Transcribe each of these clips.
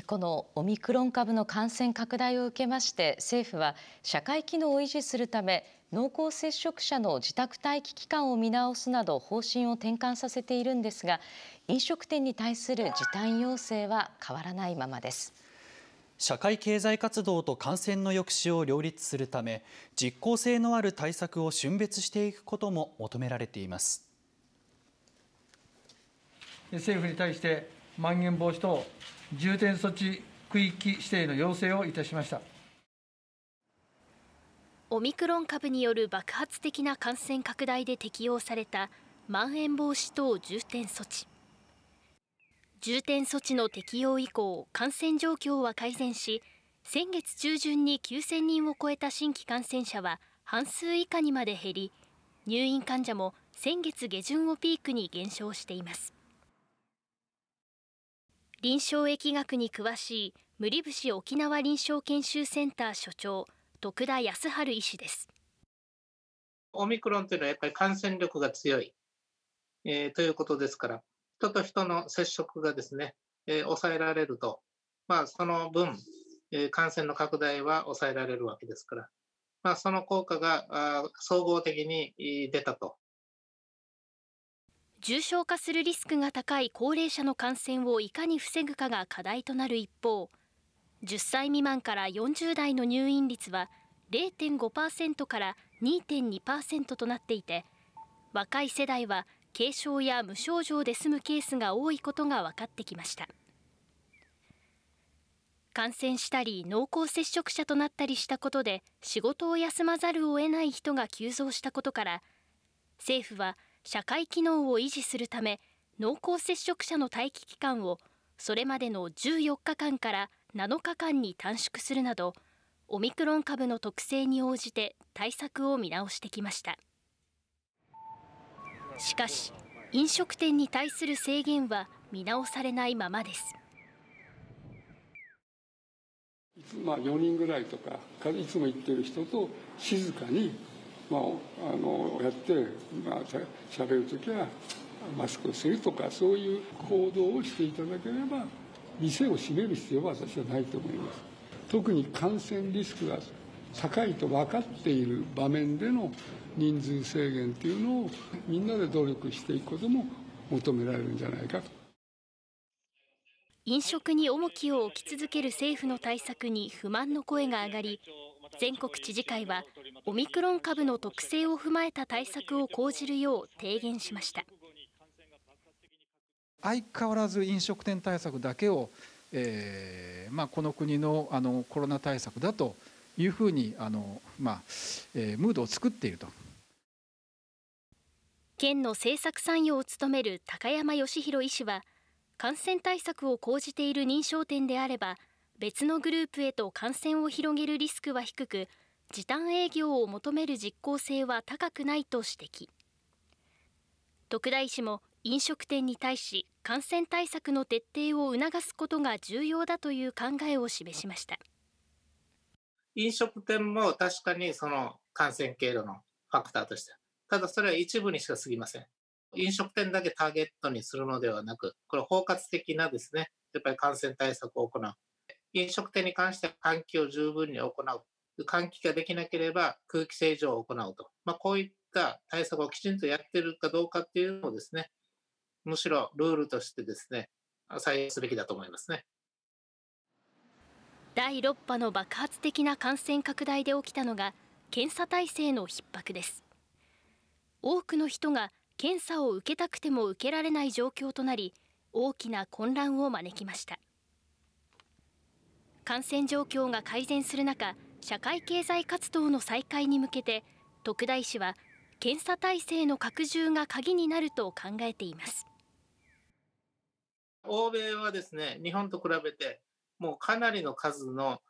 このオミクロン株の感染拡大を受けまして政府は社会機能を維持するため濃厚接触者の自宅待機期間を見直すなど方針を転換させているんですが飲食店に対する時短要請は変わらないままです。社会経済活動と感染の抑止を両立するため実効性のある対策を峻別していくことも求められています政府に対してまん延防止等重点措置区域指定の要請をいたしましたオミクロン株による爆発的な感染拡大で適用されたまん延防止等重点措置重点措置の適用以降感染状況は改善し先月中旬に9000人を超えた新規感染者は半数以下にまで減り入院患者も先月下旬をピークに減少しています臨床疫学に詳しい無理節沖縄臨床研修センター所長徳田康春医師ですオミクロンというのはやっぱり感染力が強い、えー、ということですから人と人の接触がですね、えー、抑えられると、まあ、その分、えー、感染の拡大は抑えられるわけですから、まあ、その効果が総合的に出たと重症化するリスクが高い高齢者の感染をいかに防ぐかが課題となる一方、10歳未満から40代の入院率は0.5%から2.2%となっていて、若い世代は軽症や無症状で済むケースが多いことが分かってきました。感染したり濃厚接触者となったりしたことで仕事を休まざるを得ない人が急増したことから、政府は社会機能を維持するため濃厚接触者の待機期間をそれまでの14日間から7日間に短縮するなどオミクロン株の特性に応じて対策を見直してきましたしかし飲食店に対する制限は見直されないままですまあ4人ぐらいとかいつも行ってる人と静かにまあ、あのやって、まあ、しゃべる時はマスクをするとかそういう行動をしていただければ店を閉める必要は私はないと思います特に感染リスクが高いと分かっている場面での人数制限というのをみんなで努力していくことも求められるんじゃないかと飲食に重きを置き続ける政府の対策に不満の声が上がり全国知事会はオミクロン株の特性を踏まえた対策を講じるよう提言しました相変わらず飲食店対策だけを、えーまあ、この国のあのコロナ対策だというふうにあの、まあえー、ムードを作っていると。県の政策参与を務める高山義弘医師は感染対策を講じている認証店であれば別のグループへと感染を広げるリスクは低く時短営業を求める実効性は高くないと指摘徳大医も飲食店に対し感染対策の徹底を促すことが重要だという考えを示しました飲食店も確かにその感染経路のファクターとしてただそれは一部にしか過ぎません飲食店だけターゲットにするのではなくこれ包括的なですねやっぱり感染対策を行う飲食店に関して換気を十分に行う換気ができなければ空気清浄を行うと。まあ、こういった対策をきちんとやってるかどうかっていうのをですね、むしろルールとしてですね、採用すべきだと思いますね。第6波の爆発的な感染拡大で起きたのが、検査体制の逼迫です。多くの人が検査を受けたくても受けられない状況となり、大きな混乱を招きました。感染状況が改善する中、社会経済活動の再開に向けて徳大氏師は検査体制の拡充が鍵になると考えています欧米はですね日本と比べてもうかなりの数の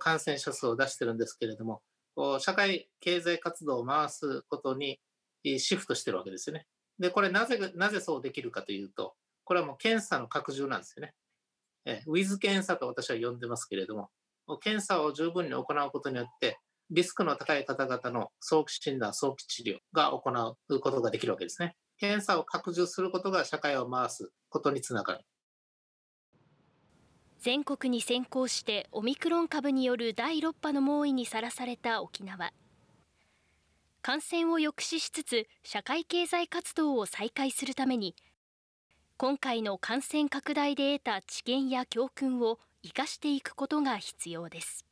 感染者数を出してるんですけれども社会経済活動を回すことにシフトしてるわけですよね。でこれなぜなぜそうできるかというとこれはもう検査の拡充なんですよね。えウィズ検査と私は呼んでますけれども検査を十分に行うことによって、リスクの高い方々の早期診断、早期治療が行うことができるわけですね。検査を拡充することが社会を回すことにつながる。全国に先行してオミクロン株による第6波の猛威にさらされた沖縄。感染を抑止しつつ社会経済活動を再開するために今回の感染拡大で得た知見や教訓を生かしていくことが必要です